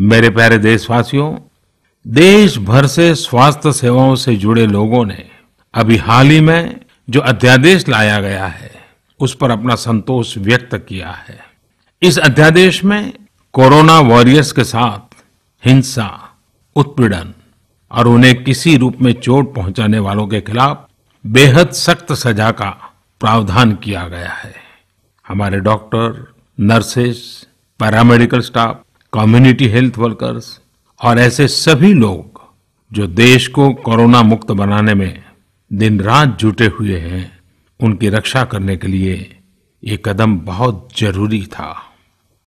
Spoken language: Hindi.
मेरे प्यारे देशवासियों देश भर से स्वास्थ्य सेवाओं से जुड़े लोगों ने अभी हाल ही में जो अध्यादेश लाया गया है उस पर अपना संतोष व्यक्त किया है इस अध्यादेश में कोरोना वॉरियर्स के साथ हिंसा उत्पीड़न और उन्हें किसी रूप में चोट पहुंचाने वालों के खिलाफ बेहद सख्त सजा का प्रावधान किया गया है हमारे doctor nurses paramedical staff community health workers और ऐसे सभी लोग जो देश को कोरोना मुक्त बनाने में दिन रात जुटे हुए हैं उनकी रक्षा करने के लिए ये कदम बहुत जरूरी था